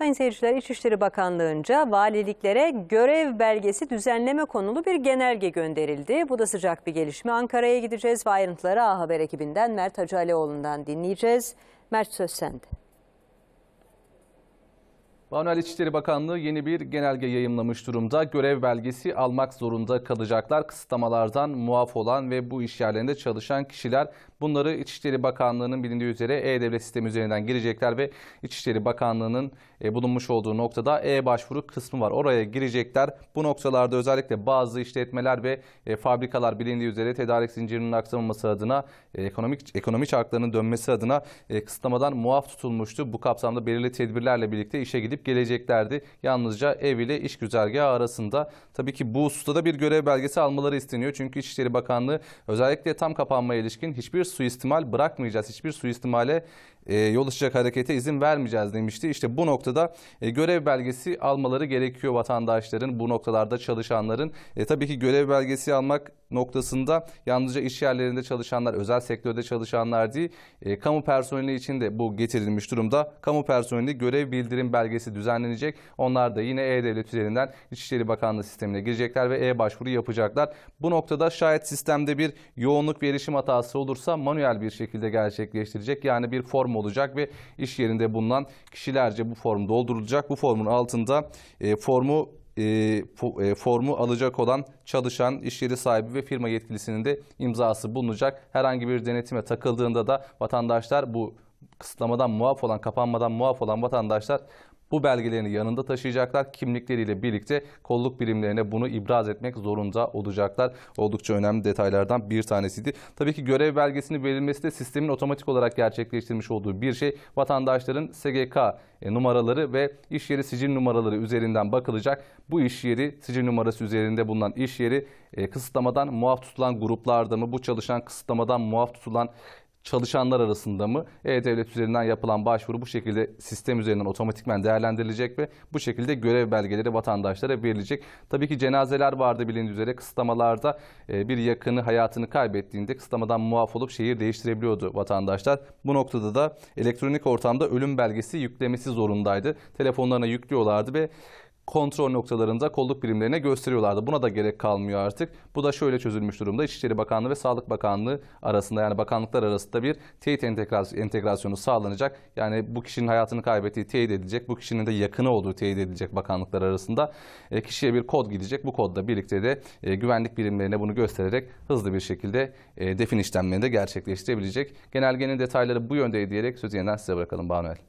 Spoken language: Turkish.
Sayın seyirciler İçişleri Bakanlığı'nca valiliklere görev belgesi düzenleme konulu bir genelge gönderildi. Bu da sıcak bir gelişme. Ankara'ya gideceğiz ve ayrıntıları A Haber ekibinden Mert Hacı dinleyeceğiz. Mert söz sende. Manuel İçişleri Bakanlığı yeni bir genelge yayımlamış durumda. Görev belgesi almak zorunda kalacaklar. Kısıtlamalardan muaf olan ve bu iş yerlerinde çalışan kişiler bunları İçişleri Bakanlığı'nın bilindiği üzere E-Devlet sistemi üzerinden girecekler ve İçişleri Bakanlığı'nın e, bulunmuş olduğu noktada E-başvuru kısmı var. Oraya girecekler. Bu noktalarda özellikle bazı işletmeler ve e, fabrikalar bilindiği üzere tedarik zincirinin aksamaması adına e, ekonomik ekonomi çarklarının dönmesi adına kısıtlamadan muaf tutulmuştu. Bu kapsamda belirli tedbirlerle birlikte işe gidip gidip geleceklerdi. Yalnızca ev ile iş güzergahı arasında. Tabii ki bu ustada bir görev belgesi almaları isteniyor. Çünkü İçişleri Bakanlığı özellikle tam kapanmaya ilişkin hiçbir suistimal bırakmayacağız. Hiçbir suistimale e, yol açacak harekete izin vermeyeceğiz demişti. İşte bu noktada e, görev belgesi almaları gerekiyor vatandaşların, bu noktalarda çalışanların. E, tabii ki görev belgesi almak noktasında yalnızca iş yerlerinde çalışanlar, özel sektörde çalışanlar değil, e, kamu personeli için de bu getirilmiş durumda. Kamu personeli görev bildirim belgesi düzenlenecek. Onlar da yine E-Devlet üzerinden İçişleri Bakanlığı sistemine girecekler ve e-başvuru yapacaklar. Bu noktada şayet sistemde bir yoğunluk ve erişim hatası olursa manuel bir şekilde gerçekleştirecek. Yani bir form olacak ve iş yerinde bulunan kişilerce bu form doldurulacak. Bu formun altında e, formu e, e, formu alacak olan çalışan, iş yeri sahibi ve firma yetkilisinin de imzası bulunacak. Herhangi bir denetime takıldığında da vatandaşlar bu kısıtlamadan muaf olan, kapanmadan muaf olan vatandaşlar bu belgelerini yanında taşıyacaklar. Kimlikleriyle birlikte kolluk birimlerine bunu ibraz etmek zorunda olacaklar. Oldukça önemli detaylardan bir tanesiydi. Tabii ki görev belgesini verilmesi de sistemin otomatik olarak gerçekleştirmiş olduğu bir şey. Vatandaşların SGK e, numaraları ve iş yeri sicil numaraları üzerinden bakılacak. Bu iş yeri sicil numarası üzerinde bulunan iş yeri e, kısıtlamadan muaf tutulan gruplarda mı? Bu çalışan kısıtlamadan muaf tutulan çalışanlar arasında mı? E-Devlet üzerinden yapılan başvuru bu şekilde sistem üzerinden otomatikmen değerlendirilecek ve bu şekilde görev belgeleri vatandaşlara verilecek. Tabii ki cenazeler vardı bilindiği üzere kısıtlamalarda e, bir yakını hayatını kaybettiğinde kısıtlamadan muaf olup şehir değiştirebiliyordu vatandaşlar. Bu noktada da elektronik ortamda ölüm belgesi yüklemesi zorundaydı. Telefonlarına yüklüyorlardı ve kontrol noktalarında kolluk birimlerine gösteriyorlardı. Buna da gerek kalmıyor artık. Bu da şöyle çözülmüş durumda. İçişleri Bakanlığı ve Sağlık Bakanlığı arasında yani bakanlıklar arasında bir teyit entegrasyonu sağlanacak. Yani bu kişinin hayatını kaybettiği teyit edilecek. Bu kişinin de yakını olduğu teyit edilecek bakanlıklar arasında. E, kişiye bir kod gidecek. Bu kodla birlikte de e, güvenlik birimlerine bunu göstererek hızlı bir şekilde e, defin işlemlerini de gerçekleştirebilecek. Genelgenin detayları bu yönde diyerek sözü yeniden size bırakalım Banuel.